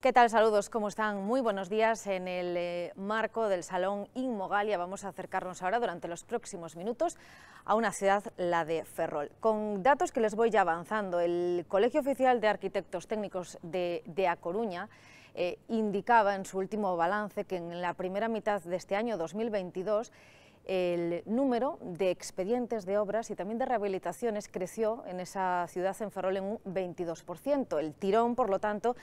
¿Qué tal? Saludos, ¿cómo están? Muy buenos días. En el eh, marco del Salón Inmogalia vamos a acercarnos ahora durante los próximos minutos a una ciudad, la de Ferrol. Con datos que les voy ya avanzando, el Colegio Oficial de Arquitectos Técnicos de, A Coruña eh, indicaba en su último balance que en la primera mitad de este año 2022 el número de expedientes de obras y también de rehabilitaciones creció en esa ciudad en Ferrol en un 22%. El tirón, por lo tanto,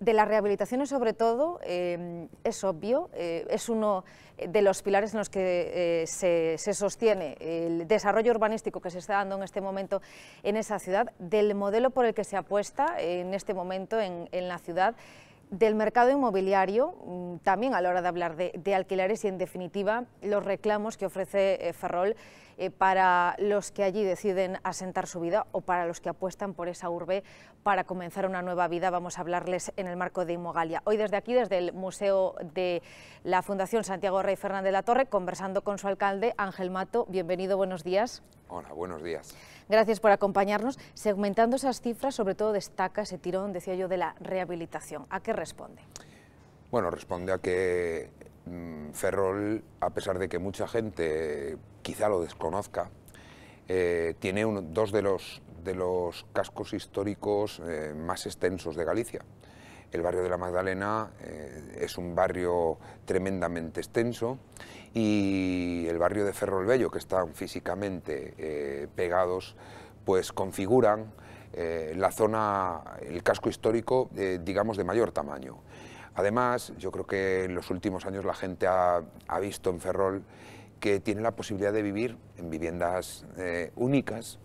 de las rehabilitaciones, sobre todo, em, es obvio, eh, es uno de los pilares en los que eh, se, se, sostiene el desarrollo urbanístico que se está dando en este momento en esa ciudad, del modelo por el que se apuesta en este momento en, en la ciudad del mercado inmobiliario, mm, también a la hora de hablar de, alquileres y, en definitiva, los reclamos que ofrece eh, Ferrol eh, para los que allí deciden asentar su vida o para los que apuestan por esa urbe para comenzar una nueva vida. Vamos a hablarles en el marco de Inmogalia. Hoy desde aquí, desde el Museo de la Fundación Santiago Rey Fernández de la Torre, conversando con su alcalde, Ángel Mato. Bienvenido, buenos días. Hola, buenos días. Gracias por acompañarnos. Segmentando esas cifras, sobre todo destaca ese tirón, decía yo, de la rehabilitación. ¿A qué responde? Bueno, responde a que mm, Ferrol, a pesar de que mucha gente quizá lo desconozca, eh, tiene dos de los, cascos históricos eh, más extensos de Galicia. El barrio de la Magdalena eh, es un barrio tremendamente extenso y el barrio de Ferrol Bello, que están físicamente eh, pegados, pues configuran eh, la zona, el casco histórico, digamos, de mayor tamaño. Además, yo creo que en los últimos años la gente ha, visto en Ferrol que tiene la posibilidad de vivir en viviendas únicas,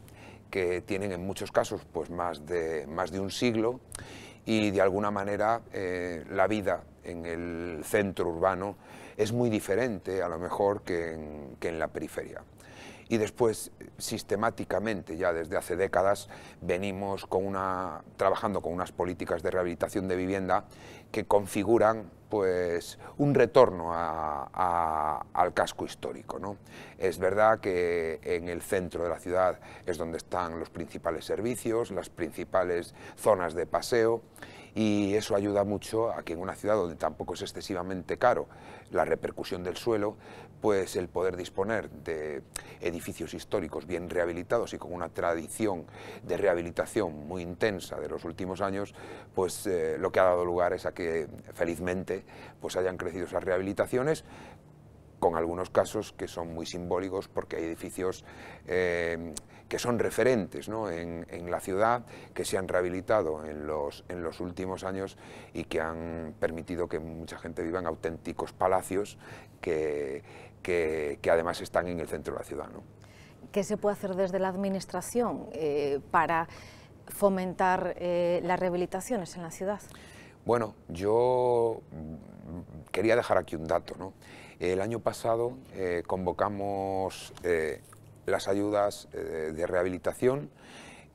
que tienen en muchos casos pues, más, de, más de un siglo y de alguna manera eh, la vida en el centro urbano es muy diferente a lo mejor que en la periferia. Y después, sistemáticamente, ya desde hace décadas, venimos con una, trabajando con unas políticas de rehabilitación de vivienda que configuran pues, un retorno al casco histórico. ¿no? Es verdad que en el centro de la ciudad es donde están los principales servicios, las principales zonas de paseo y eso ayuda mucho a que en una ciudad donde tampoco es excesivamente caro la repercusión del suelo, pues el poder disponer de edificios históricos bien rehabilitados y con una tradición de rehabilitación muy intensa de los últimos años, pues eh, lo que ha dado lugar es a que felizmente pues hayan crecido esas rehabilitaciones con algunos casos que son muy simbólicos porque hay edificios eh, que son referentes ¿no? en, la ciudad, que se han rehabilitado en los, en los últimos años y que han permitido que mucha gente viva en auténticos palacios que que, además están en el centro de la ciudad. ¿no? ¿Qué se puede hacer desde la Administración eh, para fomentar eh, las rehabilitaciones en la ciudad? Bueno, yo mm, quería dejar aquí un dato. El año pasado eh, convocamos las ayudas de rehabilitación,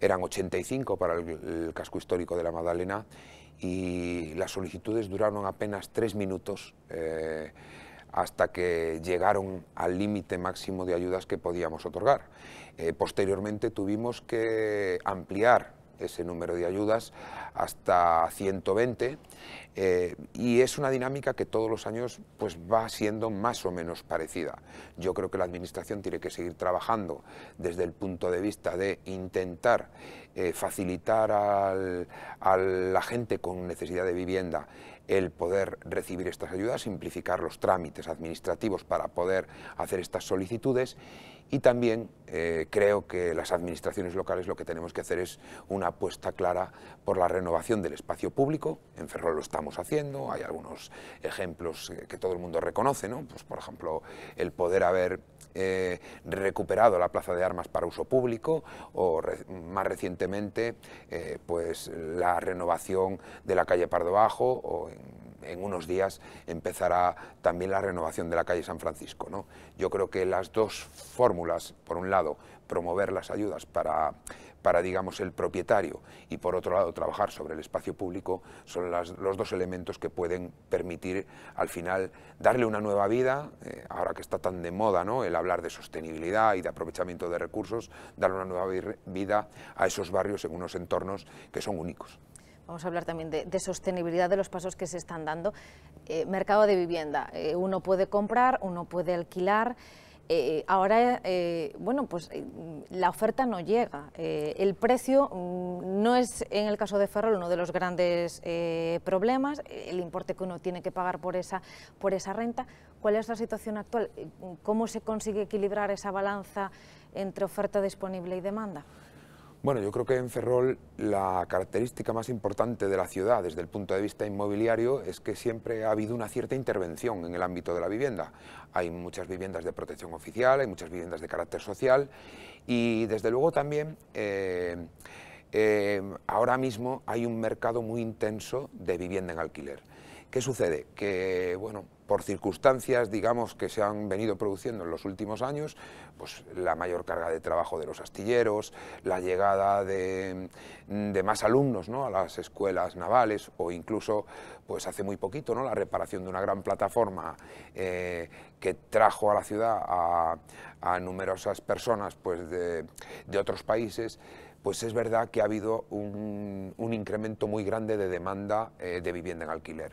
eran 85 para el, casco histórico de la Magdalena y las solicitudes duraron apenas tres minutos hasta que llegaron al límite máximo de ayudas que podíamos otorgar. Eh, posteriormente tuvimos que ampliar ese número de ayudas hasta 120 eh, y es una dinámica que todos los años pues va siendo más o menos parecida. Yo creo que la administración tiene que seguir trabajando desde el punto de vista de intentar eh, facilitar al, a la gente con necesidad de vivienda el poder recibir estas ayudas, simplificar los trámites administrativos para poder hacer estas solicitudes y también eh, creo que las administraciones locales lo que tenemos que hacer es una apuesta clara por la renovación del espacio público. En Ferrol lo estamos haciendo, hay algunos ejemplos que todo el mundo reconoce, ¿no? pues, por ejemplo, el poder haber eh, recuperado la plaza de armas para uso público o más recientemente eh, pues, la renovación de la calle Pardo Bajo o en unos días empezará también la renovación de la calle San Francisco. ¿no? Yo creo que las dos fórmulas, por un lado, promover las ayudas para, digamos, el propietario y, por otro lado, trabajar sobre el espacio público, son los dos elementos que pueden permitir, al final, darle una nueva vida, eh, ahora que está tan de moda ¿no? el hablar de sostenibilidad y de aprovechamiento de recursos, darle una nueva vida a esos barrios en unos entornos que son únicos vamos a hablar también de, sostenibilidad de los pasos que se están dando. Eh, mercado de vivienda, eh, uno puede comprar, uno puede alquilar. Eh, ahora, bueno, pues la oferta no llega. el precio mm, no es, en el caso de Ferrol, uno de los grandes problemas, el importe que uno tiene que pagar por esa, por esa renta. ¿Cuál es la situación actual? ¿Cómo se consigue equilibrar esa balanza entre oferta disponible y demanda? Bueno, yo creo que en Ferrol la característica más importante de la ciudad desde el punto de vista inmobiliario es que siempre ha habido una cierta intervención en el ámbito de la vivienda. Hay muchas viviendas de protección oficial, hay muchas viviendas de carácter social y desde luego también... Eh, eh, ahora mismo hay un mercado muy intenso de vivienda en alquiler. ¿Qué sucede? Que bueno, por circunstancias, digamos, que se han venido produciendo en los últimos años, pues la mayor carga de trabajo de los astilleros, la llegada de, más alumnos ¿no? a las escuelas navales o incluso, pues hace muy poquito, ¿no? la reparación de una gran plataforma eh, que trajo a la ciudad a, numerosas personas pues, de otros países, pues es verdad que ha habido un, incremento muy grande de demanda eh, de vivienda en alquiler.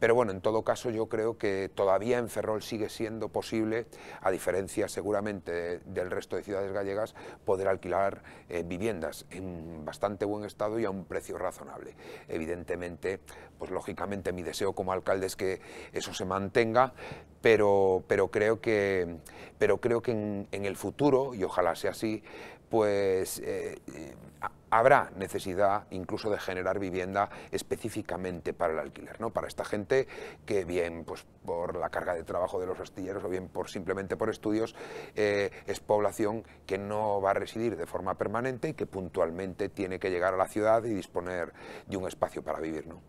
Pero bueno, en todo caso yo creo que todavía en Ferrol sigue siendo posible, a diferencia seguramente del resto de ciudades gallegas, poder alquilar eh, viviendas en bastante buen estado y a un precio razonable. Evidentemente, pues lógicamente mi deseo como alcalde es que eso se mantenga, pero, pero creo que, pero creo que en el futuro, y ojalá sea así, pues eh, eh, habrá necesidad incluso de generar vivienda específicamente para el alquiler, ¿no? Para esta gente que bien pues, por la carga de trabajo de los astilleros o bien por simplemente por estudios eh, es población que no va a residir de forma permanente y que puntualmente tiene que llegar a la ciudad y disponer de un espacio para vivir, ¿no?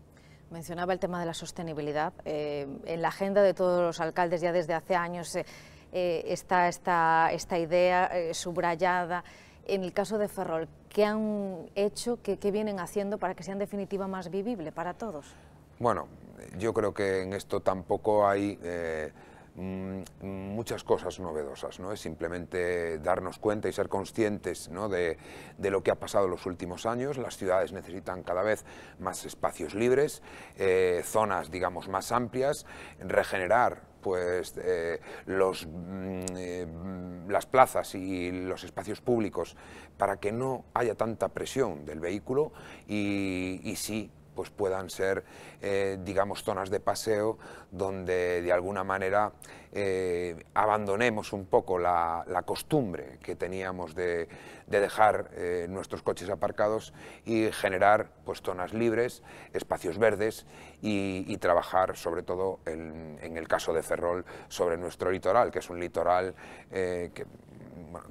Mencionaba el tema de la sostenibilidad. en la agenda de todos los alcaldes ya desde hace años está esta, esta idea subrayada en el caso de Ferrol, ¿qué han hecho, qué, vienen haciendo para que sea en definitiva más vivible para todos? Bueno, yo creo que en esto tampoco hay... Eh, mm, muchas cosas novedosas, ¿no? Es simplemente darnos cuenta y ser conscientes de, lo que ha pasado en los últimos años. Las ciudades necesitan cada vez más espacios libres, eh, zonas, digamos, más amplias, regenerar pues eh, los, mm, eh, mm, las plazas y los espacios públicos para que no haya tanta presión del vehículo y, sí pues puedan ser, eh, digamos, zonas de paseo donde de alguna manera abandonemos un poco la costumbre que teníamos de, de dejar eh, nuestros coches aparcados y generar pues, zonas libres, espacios verdes y, trabajar sobre todo en, el caso de Ferrol sobre nuestro litoral, que es un litoral eh, que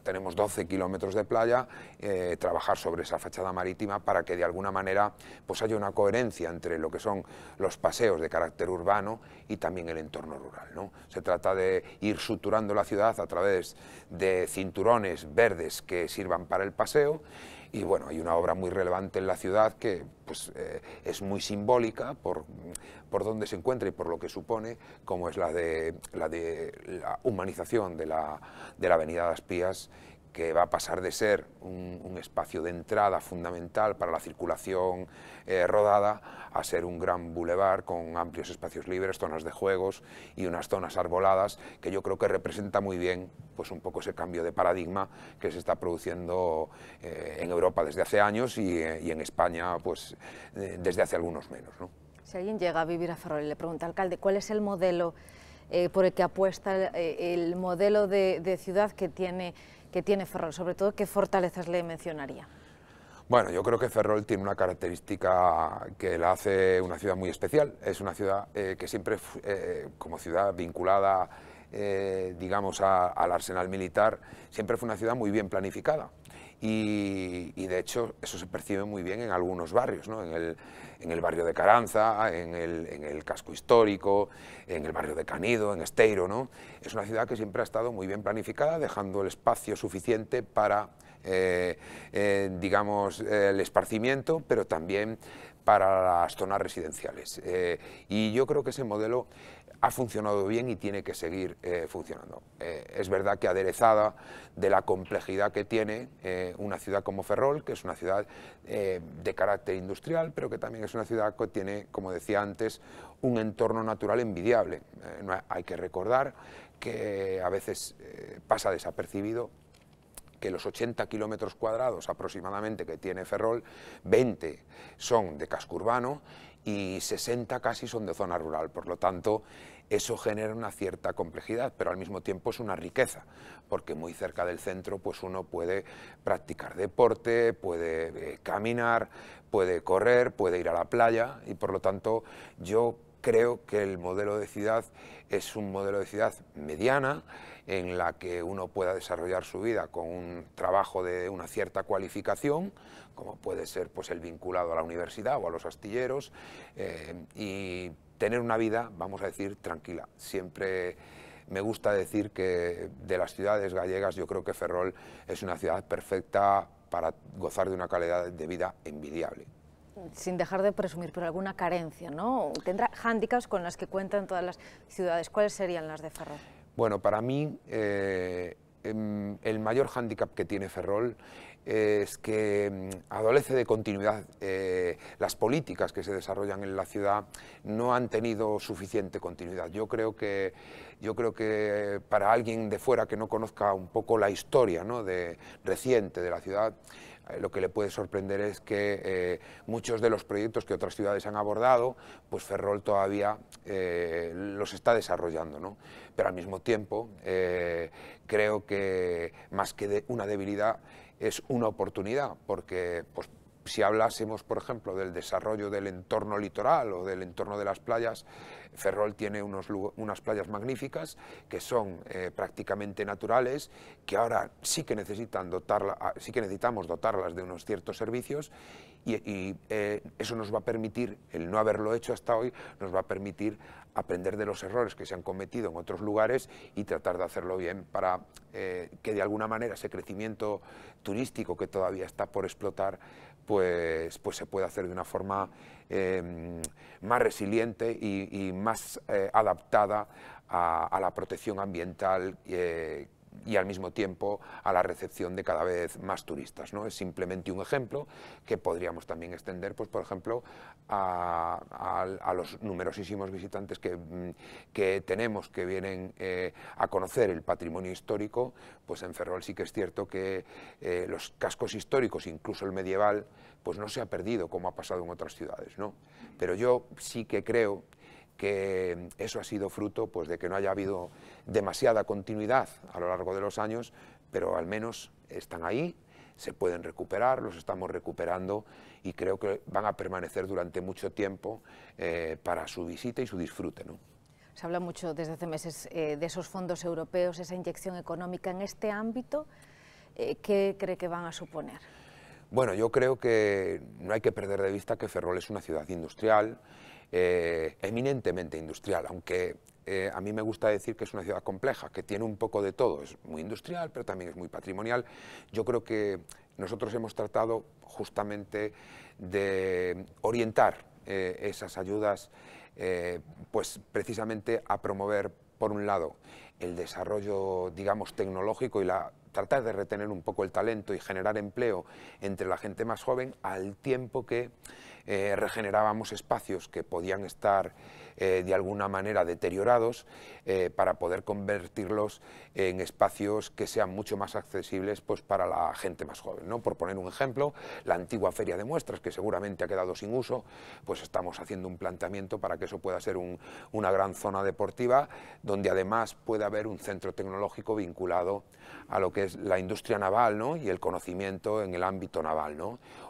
tenemos 12 kilómetros de playa, eh, trabajar sobre esa fachada marítima para que de alguna manera pues haya una coherencia entre lo que son los paseos de carácter urbano y también el entorno rural. Se trata de ir suturando la ciudad a través de cinturones verdes que sirvan para el paseo y bueno, hay una obra muy relevante en la ciudad que pues, eh, es muy simbólica por, por donde se encuentra y por lo que supone, como es la de la, de la humanización de la, de la Avenida de las Pías que va a pasar de ser un, espacio de entrada fundamental para la circulación eh, rodada a ser un gran bulevar con amplios espacios libres, zonas de juegos y unas zonas arboladas que yo creo que representa muy bien pues un poco ese cambio de paradigma que se está produciendo eh, en Europa desde hace años y, eh, en España pues desde hace algunos menos. Si alguien llega a vivir a Ferrol y le pregunta, al alcalde, ¿cuál es el modelo por el que apuesta el, modelo de, de, ciudad que tiene que tiene Ferrol? Sobre todo, ¿qué fortalezas le mencionaría? Bueno, yo creo que Ferrol tiene una característica que la hace una ciudad muy especial. Es una ciudad eh, que siempre, eh, como ciudad vinculada, eh, digamos, al arsenal militar, siempre fue una ciudad muy bien planificada. Y, de hecho eso se percibe muy bien en algunos barrios, ¿no? en, el, en, el, barrio de Caranza, en el, en el, casco histórico, en el barrio de Canido, en Esteiro. ¿no? Es una ciudad que siempre ha estado muy bien planificada, dejando el espacio suficiente para, eh, eh, digamos, el esparcimiento, pero también para las zonas residenciales. Eh, y yo creo que ese modelo ha funcionado bien y tiene que seguir eh, funcionando. Eh, es verdad que aderezada de la complejidad que tiene eh, una ciudad como Ferrol, que es una ciudad de carácter industrial, pero que también es una ciudad que tiene, como decía antes, un entorno natural envidiable. hay que recordar que a veces pasa desapercibido que los 80 kilómetros cuadrados aproximadamente que tiene Ferrol, 20 son de casco urbano y 60 casi son de zona rural. Por lo tanto, eso genera una cierta complejidad, pero al mismo tiempo es una riqueza, porque muy cerca del centro pues uno puede practicar deporte, puede eh, caminar, puede correr, puede ir a la playa y por lo tanto yo creo que el modelo de ciudad es un modelo de ciudad mediana en la que uno pueda desarrollar su vida con un trabajo de una cierta cualificación, como puede ser pues, el vinculado a la universidad o a los astilleros, eh, y tener una vida, vamos a decir, tranquila. Siempre me gusta decir que de las ciudades gallegas yo creo que Ferrol es una ciudad perfecta para gozar de una calidad de vida envidiable sin dejar de presumir, pero alguna carencia, ¿no? ¿Tendrá hándicaps con las que cuentan todas las ciudades? ¿Cuáles serían las de Ferrol? Bueno, para mí eh, em, el mayor hándicap que tiene Ferrol es que em, adolece de continuidad. Eh, las políticas que se desarrollan en la ciudad no han tenido suficiente continuidad. Yo creo que, yo creo que para alguien de fuera que no conozca un poco la historia de, reciente de la ciudad, eh, lo que le puede sorprender es que eh, muchos de los proyectos que otras ciudades han abordado, pues Ferrol todavía eh, los está desarrollando. ¿no? Pero al mismo tiempo, creo que más que una debilidad es una oportunidad, porque pues, si hablásemos, por ejemplo, del desarrollo del entorno litoral o del entorno de las playas, Ferrol tiene unos, unas playas magníficas que son eh, prácticamente naturales, que ahora sí que, necesitan dotarla, ah, sí que necesitamos dotarlas de unos ciertos servicios y, eh, eso nos va a permitir, el no haberlo hecho hasta hoy, nos va a permitir aprender de los errores que se han cometido en otros lugares y tratar de hacerlo bien para eh, que de alguna manera ese crecimiento turístico que todavía está por explotar pues, pues se puede hacer de una forma em, más resiliente y, más eh, adaptada a, la protección ambiental eh, y al mismo tiempo a la recepción de cada vez más turistas. ¿no? Es simplemente un ejemplo que podríamos también extender, pues, por ejemplo, a, los numerosísimos visitantes que, mm, tenemos que vienen eh, a conocer el patrimonio histórico, pues en Ferrol sí que es cierto que eh, los cascos históricos, incluso el medieval, pues no se ha perdido como ha pasado en otras ciudades. ¿no? Pero yo sí que creo que eso ha sido fruto pues, de que no haya habido demasiada continuidad a lo largo de los años, pero al menos están ahí, se pueden recuperar, los estamos recuperando y creo que van a permanecer durante mucho tiempo eh, para su visita y su disfrute. ¿no? Se habla mucho desde hace meses eh, de esos fondos europeos, esa inyección económica en este ámbito. Eh, ¿Qué cree que van a suponer? Bueno, yo creo que no hay que perder de vista que Ferrol es una ciudad industrial, eh, eminentemente industrial, aunque eh, a mí me gusta decir que es una ciudad compleja, que tiene un poco de todo, es muy industrial, pero también es muy patrimonial. Yo creo que nosotros hemos tratado justamente de orientar eh, esas ayudas pues precisamente a promover, por un lado, el desarrollo, digamos, tecnológico y la tratar de retener un poco el talento y generar empleo entre la gente más joven, al tiempo que eh, regenerábamos espacios que podían estar eh, de alguna manera deteriorados eh, para poder convertirlos en espacios que sean mucho más accesibles pues, para la gente más joven. ¿no? Por poner un ejemplo, la antigua feria de muestras, que seguramente ha quedado sin uso, pues estamos haciendo un planteamiento para que eso pueda ser una gran zona deportiva, donde además puede haber un centro tecnológico vinculado a lo que es la industria naval y el conocimiento en el ámbito naval.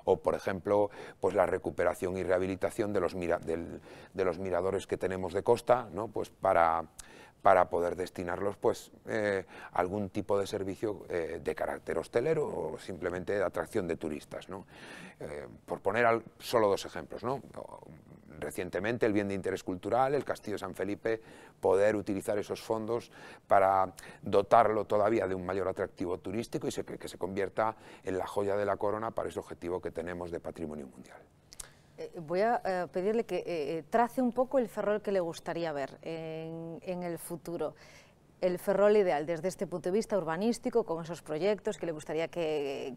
O, por ejemplo, pues la recuperación y rehabilitación de los, de los miradores que tenemos de costa, ¿no? pues para, poder destinarlos pues, eh, algún tipo de servicio eh, de carácter hostelero o simplemente de atracción de turistas. Eh, por poner solo dos ejemplos, recientemente el bien de interés cultural, el Castillo de San Felipe, poder utilizar esos fondos para dotarlo todavía de un mayor atractivo turístico y se, que se convierta en la joya de la corona para ese objetivo que tenemos de patrimonio mundial. Eh, voy a eh, pedirle que eh, trace un poco el Ferrol que le gustaría ver en, el futuro el Ferrol ideal desde este punto de vista urbanístico, con esos proyectos que le gustaría que,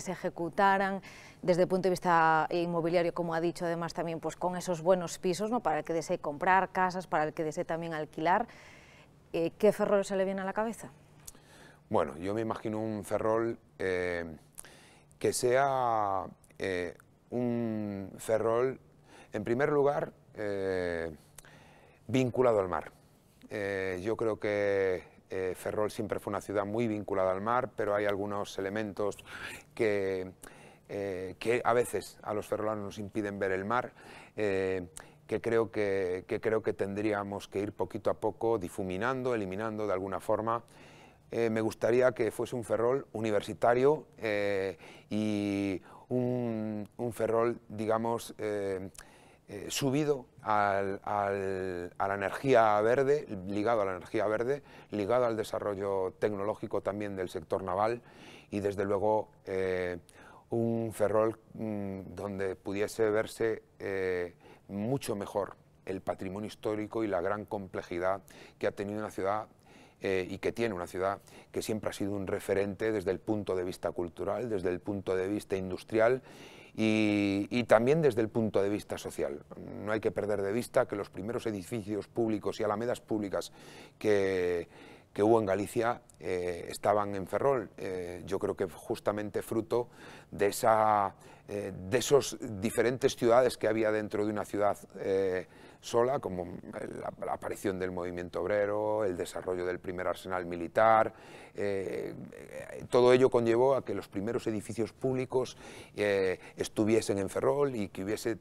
se ejecutaran, desde el punto de vista inmobiliario, como ha dicho además también, pues con esos buenos pisos, ¿no? para el que desee comprar casas, para el que desee también alquilar. ¿Qué Ferrol se le viene a la cabeza? Bueno, yo me imagino un Ferrol que sea un Ferrol, en primer lugar, eh, vinculado al mar. Eh, yo creo que eh, Ferrol siempre fue una ciudad muy vinculada al mar, pero hay algunos elementos que, que a veces a los ferrolanos nos impiden ver el mar. Que creo que, que, creo que tendríamos que ir poquito a poco difuminando, eliminando de alguna forma. me gustaría que fuese un ferrol universitario y un, Ferrol, digamos, eh, eh, subido a la energía verde, ligado a la energía verde, ligado al desarrollo tecnológico también del sector naval y desde luego eh, un Ferrol mm, donde pudiese verse mucho mejor el patrimonio histórico y la gran complejidad que ha tenido una ciudad eh, y que tiene una ciudad que siempre ha sido un referente desde el punto de vista cultural, desde el punto de vista industrial y, también desde el punto de vista social. No hay que perder de vista que los primeros edificios públicos y alamedas públicas que que hubo en Galicia eh, estaban en Ferrol. Eh, yo creo que justamente fruto de, esa, eh, de esos diferentes ciudades que había dentro de una ciudad sola, como la, aparición del movimiento obrero, el desarrollo del primer arsenal militar, todo ello conllevó a que los primeros edificios públicos estuviesen en Ferrol y que hubiese...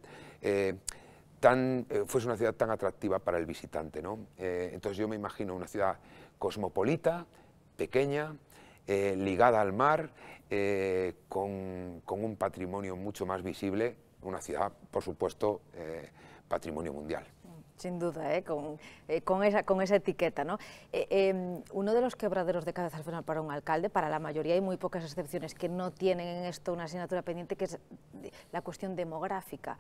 fuese una ciudad tan atractiva para el visitante. ¿no? entonces yo me imagino una ciudad cosmopolita, pequeña, eh, ligada al mar, eh, con, un patrimonio mucho más visible, una ciudad, por supuesto, eh, patrimonio mundial. Sin duda, Con, esa, etiqueta. Em, uno de los quebraderos de cabeza al final para un alcalde, para la mayoría hay muy pocas excepciones que no tienen en esto una asignatura pendiente, que es la cuestión demográfica.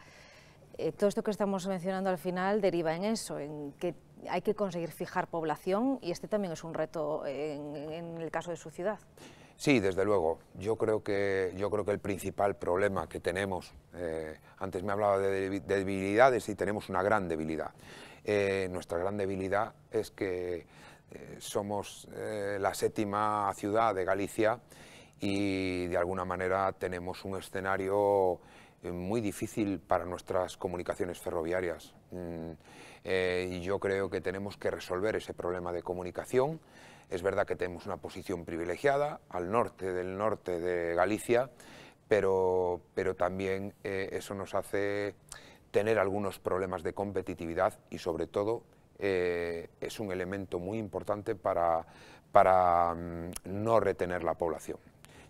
todo esto que estamos mencionando al final deriva en eso, en que hay que conseguir fijar población y este también es un reto en, el caso de su ciudad. Sí, desde luego. Yo creo que, yo creo que el principal problema que tenemos, eh, antes me hablaba de debilidades y tenemos una gran debilidad. Eh, nuestra gran debilidad es que eh, somos la séptima ciudad de Galicia y de alguna manera tenemos un escenario eh, muy difícil para nuestras comunicaciones ferroviarias. Mm, eh, y yo creo que tenemos que resolver ese problema de comunicación. Es verdad que tenemos una posición privilegiada al norte del norte de Galicia, pero, también eh, eso nos hace tener algunos problemas de competitividad y sobre todo es un elemento muy importante para, para mm, no retener la población.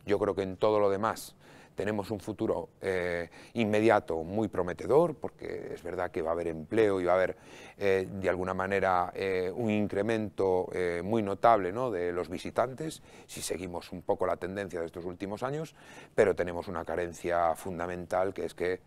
Yo creo que en todo lo demás tenemos un futuro eh, inmediato muy prometedor, porque es verdad que va a haber empleo y va a haber, eh, de alguna manera, eh, un incremento muy notable ¿no? de los visitantes, si seguimos un poco la tendencia de estos últimos años, pero tenemos una carencia fundamental, que es que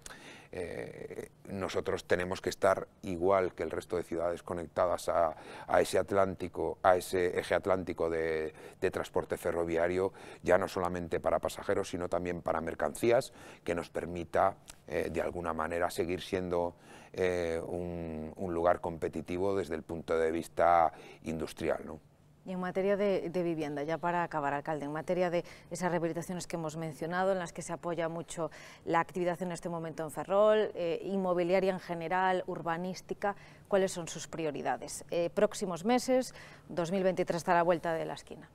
eh, nosotros tenemos que estar igual que el resto de ciudades conectadas a, ese Atlántico, a ese eje atlántico de, transporte ferroviario, ya no solamente para pasajeros, sino también para mercancías, que nos permita eh, de alguna manera seguir siendo eh, un, un, lugar competitivo desde el punto de vista industrial. ¿no? Y en materia de, vivienda, ya para acabar, alcalde, en materia de esas rehabilitaciones que hemos mencionado, en las que se apoya mucho la actividad en este momento en Ferrol, eh, inmobiliaria en general, urbanística, ¿cuáles son sus prioridades? Eh, próximos meses, 2023 está a la vuelta de la esquina.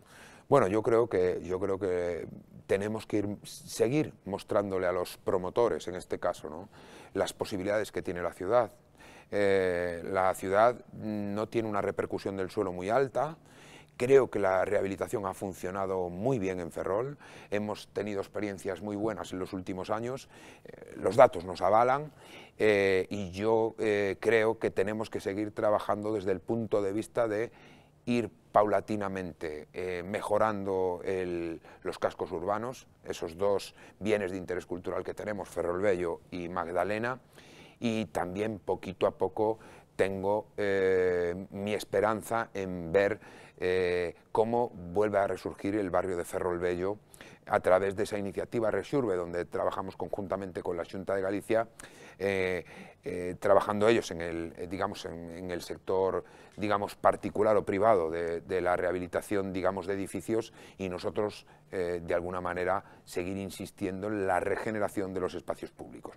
Bueno, yo creo que, yo creo que tenemos que ir, seguir mostrándole a los promotores, en este caso, ¿no? las posibilidades que tiene la ciudad. Eh, la ciudad no tiene una repercusión del suelo muy alta, Creo que la rehabilitación ha funcionado muy bien en Ferrol, hemos tenido experiencias muy buenas en los últimos años, eh, los datos nos avalan eh, y yo eh, creo que tenemos que seguir trabajando desde el punto de vista de ir paulatinamente mejorando los cascos urbanos, esos dos bienes de interés cultural que tenemos, Ferrol Bello y Magdalena, y también poquito a poco tengo eh, mi esperanza en ver eh, cómo vuelve a resurgir el barrio de Ferrolbello a través de esa iniciativa Resurve, donde trabajamos conjuntamente con la Junta de Galicia, eh, trabajando ellos en el, digamos, el sector digamos, particular o privado de, la rehabilitación digamos, de edificios y nosotros, de alguna manera, seguir insistiendo en la regeneración de los espacios públicos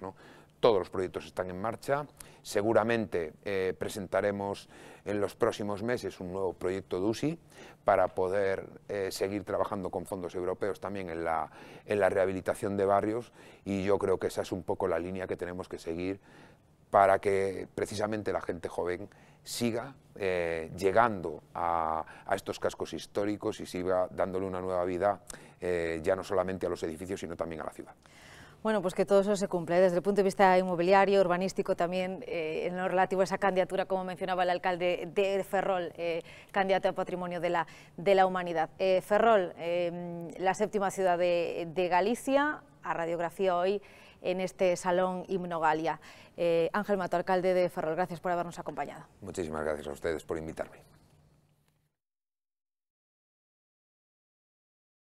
todos los proyectos están en marcha. Seguramente eh, presentaremos en los próximos meses un nuevo proyecto Dusi para poder eh, seguir trabajando con fondos europeos también en la, rehabilitación de barrios y yo creo que esa es un poco la línea que tenemos que seguir para que precisamente la gente joven siga eh, llegando a, estos cascos históricos y siga dándole una nueva vida ya no solamente a los edificios, sino también a la ciudad. Bueno, pues que todo eso se cumple. ¿eh? Desde el punto de vista inmobiliario, urbanístico también, eh, en lo relativo a esa candidatura, como mencionaba el alcalde de Ferrol, eh, candidato a Patrimonio de la, Humanidad. Ferrol, la séptima ciudad de, de, Galicia, a radiografía hoy en este Salón Himnogalia. Ángel Mato, alcalde de Ferrol, gracias por habernos acompañado. Muchísimas gracias a ustedes por invitarme.